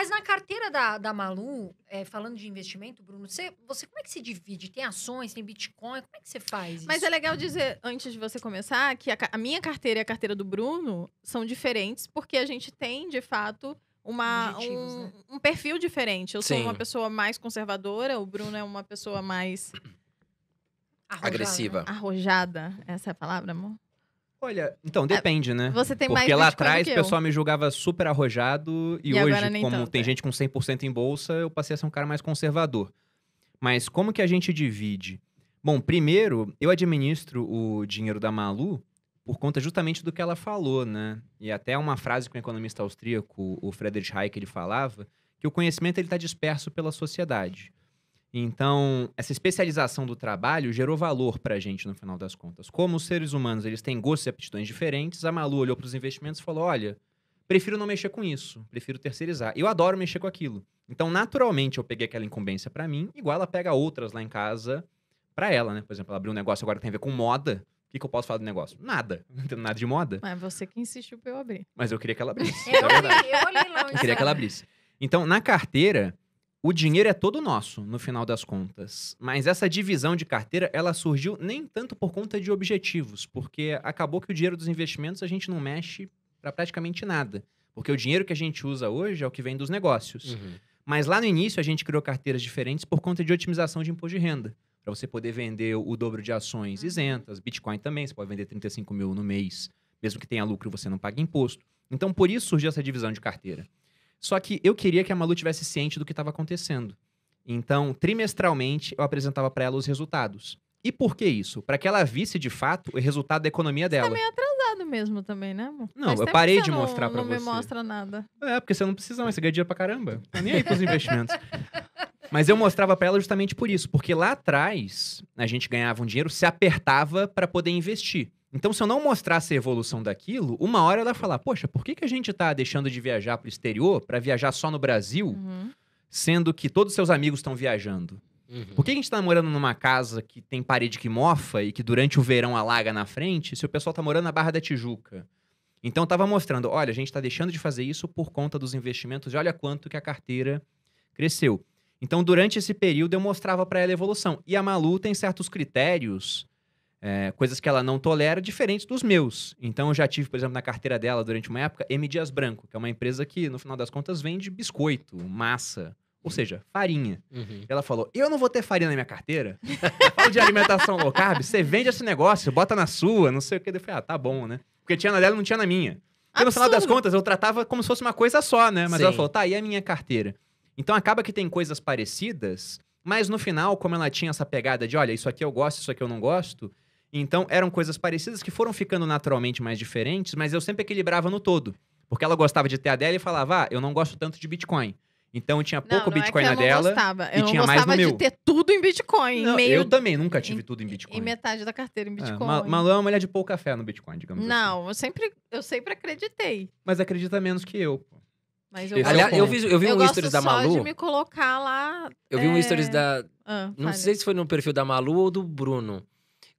Mas na carteira da, da Malu, é, falando de investimento, Bruno, você, você como é que se divide? Tem ações, tem Bitcoin? Como é que você faz? Isso? Mas é legal dizer, antes de você começar, que a, a, minha carteira e a carteira do Bruno são diferentes, porque a gente tem, de fato, uma, um, né? um, perfil diferente. Eu Sim. sou uma pessoa mais conservadora, o Bruno é uma pessoa mais. Arrojada, né? agressiva. Né? Arrojada. Essa é a palavra, amor? Olha, então depende, né? Você tem mais Porque lá atrás o pessoal me julgava super arrojado e, e hoje, como tanto, tem é. gente com 100% em bolsa, eu passei a ser um cara mais conservador. Mas como que a gente divide? Bom, primeiro, eu administro o dinheiro da Malu por conta justamente do que ela falou, né? E até uma frase que um economista austríaco, o Friedrich Hayek, ele falava, que o conhecimento ele está disperso pela sociedade. Então, essa especialização do trabalho gerou valor para a gente no final das contas. Como os seres humanos eles têm gostos e aptidões diferentes, a Malu olhou para os investimentos e falou: olha, prefiro não mexer com isso, prefiro terceirizar. Eu adoro mexer com aquilo. Então, naturalmente, eu peguei aquela incumbência para mim, igual ela pega outras lá em casa para ela, né? Por exemplo, ela abriu um negócio agora que tem a ver com moda. O que, que, eu posso falar do negócio? Nada. Não tem nada de moda. Mas você que insistiu pra eu abrir. Mas eu queria que ela abrisse. Eu, é olhei, eu olhei lá. Eu queria que ela abrisse. Então, na carteira, o dinheiro é todo nosso, no final das contas. Mas essa divisão de carteira, ela surgiu nem tanto por conta de objetivos, porque acabou que o dinheiro dos investimentos a gente não mexe para praticamente nada. Porque o dinheiro que a gente usa hoje é o que vem dos negócios. Uhum. Mas lá no início a gente criou carteiras diferentes por conta de otimização de imposto de renda. Para você poder vender o dobro de ações isentas, Bitcoin também, você pode vender 35 mil no mês. Mesmo que tenha lucro, você não paga imposto. Então, por isso surgiu essa divisão de carteira. Só que eu queria que a Malu tivesse ciente do que estava acontecendo. Então, trimestralmente, eu apresentava para ela os resultados. E por que isso? Para que ela visse de fato o resultado da economia você tá dela. Você tá meio atrasado mesmo também, né, amor? Não, Faz eu parei de mostrar para você. Não me mostra nada. É, porque você não precisa mais, você ganha dinheiro pra caramba. Tá nem aí pros investimentos. Mas eu mostrava para ela justamente por isso, porque lá atrás a gente ganhava um dinheiro, se apertava para poder investir. Então, se eu não mostrasse a evolução daquilo, uma hora ela ia falar: Poxa, por que, que a gente está deixando de viajar para o exterior para viajar só no Brasil, uhum. sendo que todos os seus amigos estão viajando? Uhum. Por que a gente está morando numa casa que tem parede que mofa e que durante o verão alaga na frente, se o pessoal está morando na Barra da Tijuca? Então estava mostrando, olha, a gente está deixando de fazer isso por conta dos investimentos e olha quanto que a carteira cresceu. Então durante esse período eu mostrava para ela a evolução. E a Malu tem certos critérios é, coisas que ela não tolera, diferentes dos meus. Então, eu já tive, por exemplo, na carteira dela, durante uma época, M. Dias Branco, que é uma empresa que, no final das contas, vende biscoito, massa, ou seja, farinha. Uhum. Ela falou: Eu não vou ter farinha na minha carteira. Fala de alimentação low carb, você vende esse negócio, bota na sua, não sei o que. Eu falei: Ah, tá bom, né? Porque tinha na dela não tinha na minha. Porque no final das contas eu tratava como se fosse uma coisa só, né? Mas Sim. ela falou: Tá, e a minha carteira? Então acaba que tem coisas parecidas, mas no final, como ela tinha essa pegada de: Olha, isso aqui eu gosto, isso aqui eu não gosto. Então, eram coisas parecidas que foram ficando naturalmente mais diferentes, mas eu sempre equilibrava no todo. Porque ela gostava de ter a dela e falava, ah, eu não gosto tanto de Bitcoin. Então tinha pouco não, é não Bitcoin é na dela. Gostava. Eu e tinha mais no meu. gostava de ter tudo em Bitcoin. Não, meio... Eu também nunca tive em, tudo em Bitcoin. E metade da carteira em é, Bitcoin. Malu é uma mulher de pouca fé no Bitcoin, digamos assim. não, assim. eu sempre, eu sempre acreditei. Mas acredita menos que eu. Mas eu é Aliás, eu vi, eu vi eu um stories da Malu. de me colocar lá. Eu vi é... um stories da. Ah, não sei se foi no perfil da Malu ou do Bruno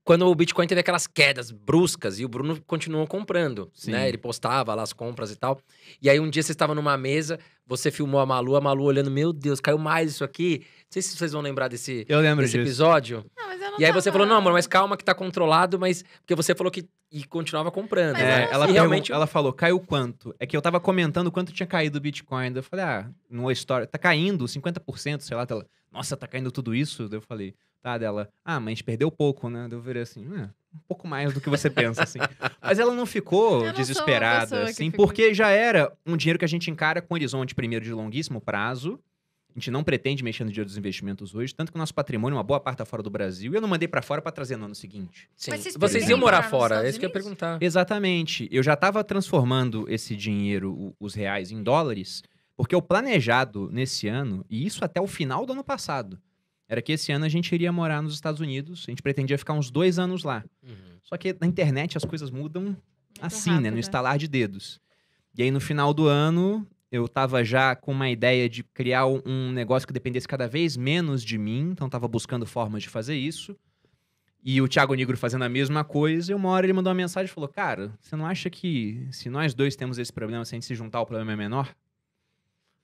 quando o Bitcoin teve aquelas quedas bruscas e o Bruno continuou comprando, né? Sim. né? Ele postava lá as compras e tal. E aí um dia você estava numa mesa, você filmou a Malu, a Malu olhando, meu Deus, caiu mais isso aqui. Não sei se vocês vão lembrar desse, eu lembro desse episódio. Não, mas eu não e aí tava... você falou, não, amor, mas calma que tá controlado, mas... Porque você falou que... E continuava comprando. né? ela, realmente... ela falou, caiu quanto? É que eu tava comentando quanto tinha caído o Bitcoin. Eu falei, ah, numa história, tá caindo 50%, sei lá. Tá... Nossa, tá caindo tudo isso? Eu falei, Tá, dela, ah, mas perdeu pouco, né? Eu virei assim, é, um pouco mais do que você pensa, assim. Mas ela não ficou não desesperada, assim, porque já era um dinheiro que a gente encara com horizonte, primeiro, de longuíssimo prazo. A gente não pretende mexer no dinheiro dos investimentos hoje, tanto que o nosso patrimônio, é uma boa parte tá fora do Brasil, e eu não mandei para fora para trazer no ano seguinte. Sim. Vocês, vocês, iam morar fora, é isso que eu ia perguntar. Exatamente. Eu já estava transformando esse dinheiro, os reais, em dólares, porque o planejado nesse ano, e isso até o final do ano passado, era que esse ano a gente iria morar nos Estados Unidos, a gente pretendia ficar uns dois anos lá. Uhum. Só que na internet as coisas mudam Muito assim, rápido, né? No é. estalar de dedos. E aí no final do ano eu tava já com uma ideia de criar um negócio que dependesse cada vez menos de mim, então tava buscando formas de fazer isso. E o Thiago Negro fazendo a mesma coisa, e uma hora ele mandou uma mensagem e falou: Cara, você não acha que se nós dois temos esse problema, se a gente se juntar, o problema é menor?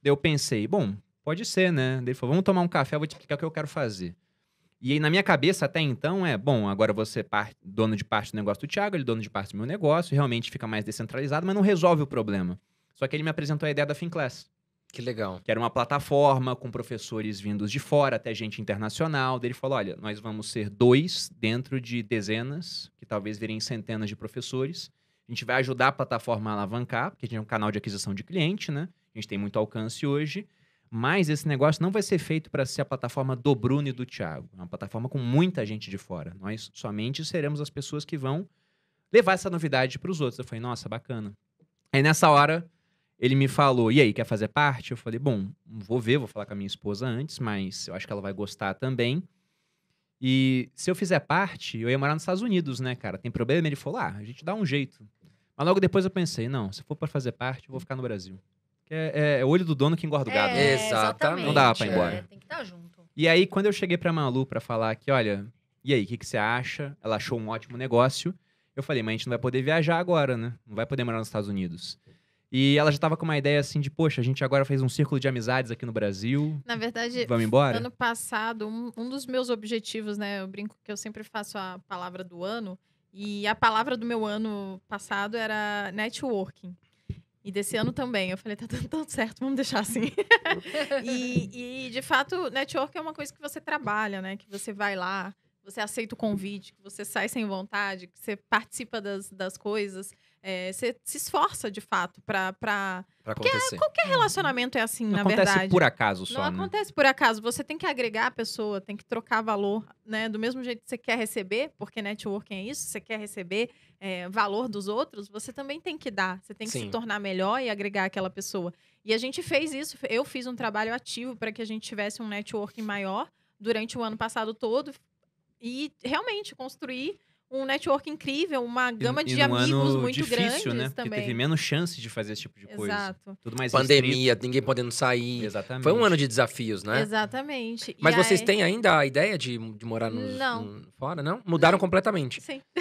Daí eu pensei: Bom, Pode ser, né? Ele falou, vamos tomar um café, eu vou te explicar o que eu quero fazer. E aí, na minha cabeça, até então, é, bom, agora você é dono de parte do negócio do Thiago, ele é dono de parte do meu negócio, realmente fica mais descentralizado, mas não resolve o problema. Só que ele me apresentou a ideia da FinClass. Que legal. Que era uma plataforma com professores vindos de fora, até gente internacional. Ele falou: olha, nós vamos ser dois dentro de dezenas, que talvez virem centenas de professores. A gente vai ajudar a plataforma a alavancar, porque a gente é um canal de aquisição de cliente, né? A gente tem muito alcance hoje. Mas esse negócio não vai ser feito para ser a plataforma do Bruno e do Thiago. É uma plataforma com muita gente de fora. Nós somente seremos as pessoas que vão levar essa novidade para os outros. Eu falei, nossa, bacana. Aí nessa hora ele me falou, e aí, quer fazer parte? Eu falei, bom, vou ver, vou falar com a minha esposa antes, mas eu acho que ela vai gostar também. E se eu fizer parte, eu ia morar nos Estados Unidos, né, cara? Tem problema? Ele falou, ah, a gente dá um jeito. Mas logo depois eu pensei, não, se for para fazer parte, eu vou ficar no Brasil. É, é, é olho do dono que engorda o gado. Né? É, Exatamente. Não dá pra ir é, embora. É, tem que estar tá junto. E aí, quando eu cheguei pra Malu pra falar que, olha, e aí, o que, que você acha? Ela achou um ótimo negócio. Eu falei, mas a gente não vai poder viajar agora, né? Não vai poder morar nos Estados Unidos. E ela já estava com uma ideia assim de, poxa, a gente agora fez um círculo de amizades aqui no Brasil. Na verdade, vamos embora? Ano passado, um, um dos meus objetivos, né? Eu brinco que eu sempre faço a palavra do ano. E a palavra do meu ano passado era networking. E desse ano também. Eu falei, tá dando tão certo, vamos deixar assim. e, e, de fato, network é uma coisa que você trabalha, né? Que você vai lá, você aceita o convite, que você sai sem vontade, que você participa das, das coisas. É, você se esforça de fato para para porque é, acontecer. qualquer uhum. relacionamento é assim, não na acontece verdade. Acontece por acaso só. Não né? acontece por acaso. Você tem que agregar a pessoa, tem que trocar valor, né? Do mesmo jeito que você quer receber, porque networking é isso, você quer receber é, valor dos outros, você também tem que dar. Você tem que Sim. se tornar melhor e agregar aquela pessoa. E a gente fez isso. Eu fiz um trabalho ativo para que a gente tivesse um networking maior durante o ano passado todo e realmente construir um network incrível, uma gama e, de e amigos muito difícil, né? grandes né? também. Porque teve menos chance de fazer esse tipo de coisa. Exato. Tudo mais Pandemia, restrito. ninguém podendo sair. Exatamente. Foi um ano de desafios, né? Exatamente. Mas e vocês aí... têm ainda a ideia de, de morar nos, não. No, fora, não? Mudaram completamente. Sim.